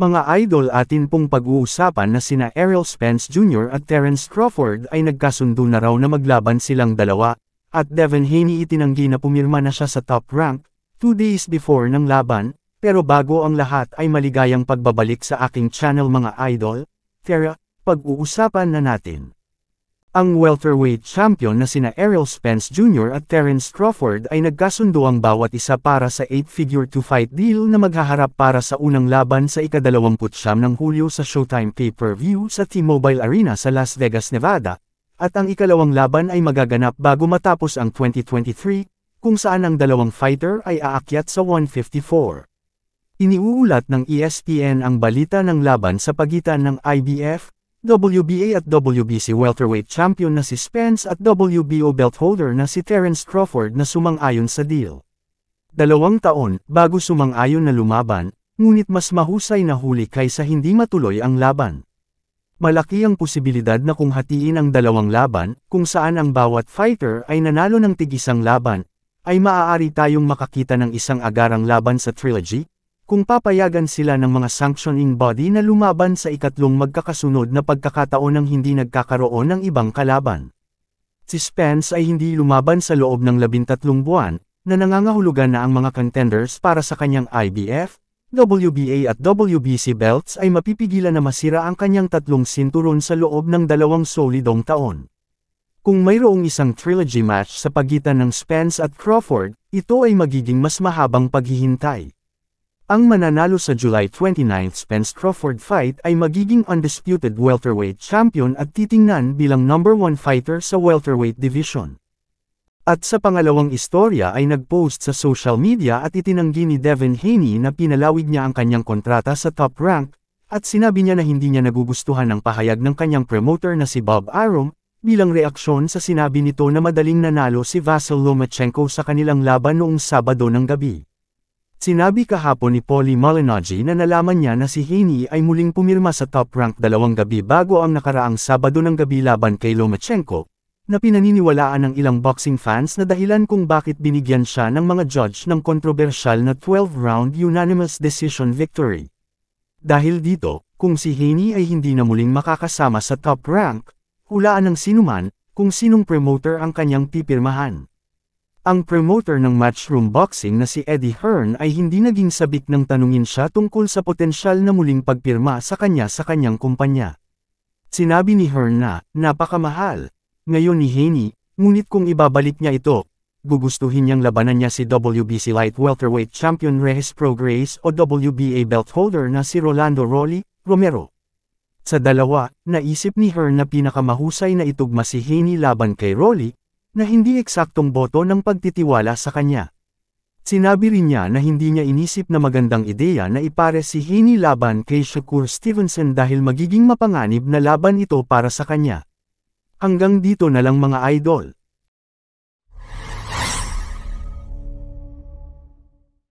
Mga idol atin pong pag-uusapan na sina Errol Spence Jr. at Terence Crawford ay nagkasundo na raw na maglaban silang dalawa, at Devin Haney itinanggi na pumirma na siya sa top rank, two days before ng laban, pero bago ang lahat ay maligayang pagbabalik sa aking channel mga idol, Tara, pag-uusapan na natin. Ang welterweight champion na sina Errol Spence Jr. at Terence Crawford ay nagkasundo ang bawat isa para sa 8-figure to fight deal na maghaharap para sa unang laban sa ikadalawamputsyam ng Hulyo sa Showtime pay-per-view sa T-Mobile Arena sa Las Vegas, Nevada, at ang ikalawang laban ay magaganap bago matapos ang 2023, kung saan ang dalawang fighter ay aakyat sa 154. Iniuulat ng ESPN ang balita ng laban sa pagitan ng IBF, WBA at WBC welterweight champion na si Spence at WBO belt holder na si Terence Crawford na sumang-ayon sa deal. Dalawang taon bago sumang-ayon na lumaban, ngunit mas mahusay na huli kaysa hindi matuloy ang laban. Malaki ang posibilidad na kung hatiin ang dalawang laban, kung saan ang bawat fighter ay nanalo ng tigisang laban, ay maaari tayong makakita ng isang agarang laban sa trilogy, kung papayagan sila ng mga sanctioning body na lumaban sa ikatlong magkakasunod na pagkakataon ng hindi nagkakaroon ng ibang kalaban. Si Spence ay hindi lumaban sa loob ng labintatlong buwan, na nangangahulugan na ang mga contenders para sa kanyang IBF, WBA at WBC belts ay mapipigilan na masira ang kanyang tatlong sinturon sa loob ng dalawang solidong taon. Kung mayroong isang trilogy match sa pagitan ng Spence at Crawford, ito ay magiging mas mahabang paghihintay. Ang mananalo sa July 29 Spence Crawford fight ay magiging undisputed welterweight champion at titingnan bilang number 1 fighter sa welterweight division. At sa pangalawang istorya ay nagpost sa social media at itinanggi ni Devin Haney na pinalawig niya ang kanyang kontrata sa top rank, at sinabi niya na hindi niya nagugustuhan ang pahayag ng kanyang promoter na si Bob Arum, bilang reaksyon sa sinabi nito na madaling nanalo si Vasyl Lomachenko sa kanilang laban noong Sabado ng gabi. Sinabi kahapon ni Polly Malignaggi na nalaman niya na si Haney ay muling pumirma sa top rank dalawang gabi bago ang nakaraang Sabado ng gabi laban kay Lomachenko, na pinaniniwalaan ng ilang boxing fans na dahilan kung bakit binigyan siya ng mga judge ng kontrobersyal na 12-round unanimous decision victory. Dahil dito, kung si Haney ay hindi na muling makakasama sa top rank, hulaan ng sinuman kung sinong promoter ang kanyang pipirmahan. Ang promoter ng matchroom boxing na si Eddie Hearn ay hindi naging sabik ng tanungin siya tungkol sa potensyal na muling pagpirma sa kanya sa kanyang kumpanya. Sinabi ni Hearn na, napakamahal. Ngayon ni Haney, ngunit kung ibabalik niya ito, gugustuhin niyang labanan niya si WBC Light Welterweight Champion Reyes Pro o WBA belt holder na si Rolando Rolly, Romero. Sa dalawa, naisip ni Hearn na pinakamahusay na itugma si Haney laban kay Rolly, na hindi eksaktong boto ng pagtitiwala sa kanya. Sinabi rin niya na hindi niya inisip na magandang ideya na ipare si Heaney laban kay Shakur Stevenson dahil magiging mapanganib na laban ito para sa kanya. Hanggang dito na lang mga idol.